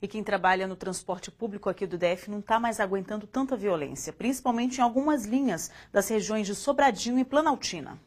e quem trabalha no transporte público aqui do DF não está mais aguentando tanta violência, principalmente em algumas linhas das regiões de Sobradinho e Planaltina.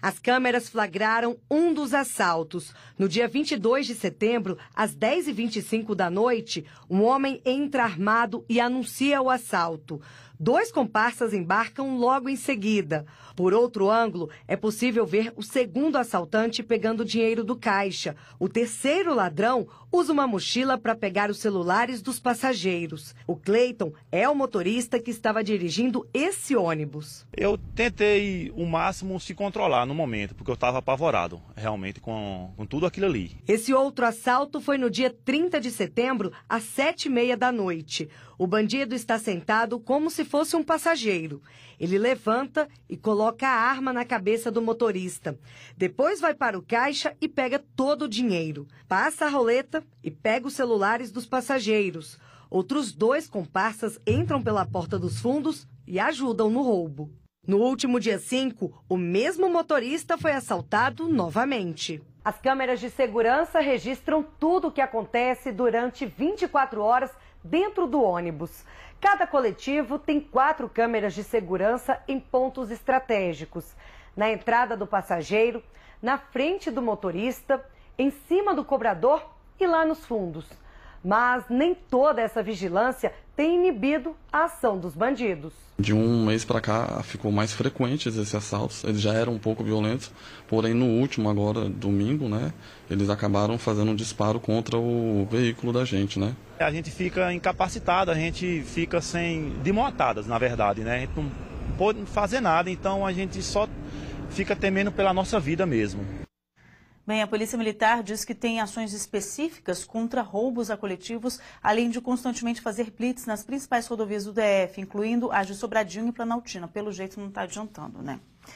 As câmeras flagraram um dos assaltos. No dia 22 de setembro, às 10h25 da noite, um homem entra armado e anuncia o assalto. Dois comparsas embarcam logo em seguida. Por outro ângulo, é possível ver o segundo assaltante pegando dinheiro do caixa. O terceiro ladrão usa uma mochila para pegar os celulares dos passageiros. O Cleiton é o motorista que estava dirigindo esse ônibus. Eu tentei o máximo se controlar momento, porque eu estava apavorado realmente com, com tudo aquilo ali. Esse outro assalto foi no dia 30 de setembro, às sete e meia da noite. O bandido está sentado como se fosse um passageiro. Ele levanta e coloca a arma na cabeça do motorista. Depois vai para o caixa e pega todo o dinheiro. Passa a roleta e pega os celulares dos passageiros. Outros dois comparsas entram pela porta dos fundos e ajudam no roubo. No último dia 5, o mesmo motorista foi assaltado novamente. As câmeras de segurança registram tudo o que acontece durante 24 horas dentro do ônibus. Cada coletivo tem quatro câmeras de segurança em pontos estratégicos: na entrada do passageiro, na frente do motorista, em cima do cobrador e lá nos fundos mas nem toda essa vigilância tem inibido a ação dos bandidos. De um mês para cá ficou mais frequentes esses assaltos. Eles já eram um pouco violentos, porém no último agora domingo, né, eles acabaram fazendo um disparo contra o veículo da gente, né? A gente fica incapacitado, a gente fica sem demotadas na verdade, né? A gente não pode fazer nada, então a gente só fica temendo pela nossa vida mesmo. Bem, a Polícia Militar diz que tem ações específicas contra roubos a coletivos, além de constantemente fazer blitz nas principais rodovias do DF, incluindo as de Sobradinho e Planaltina. Pelo jeito não está adiantando, né?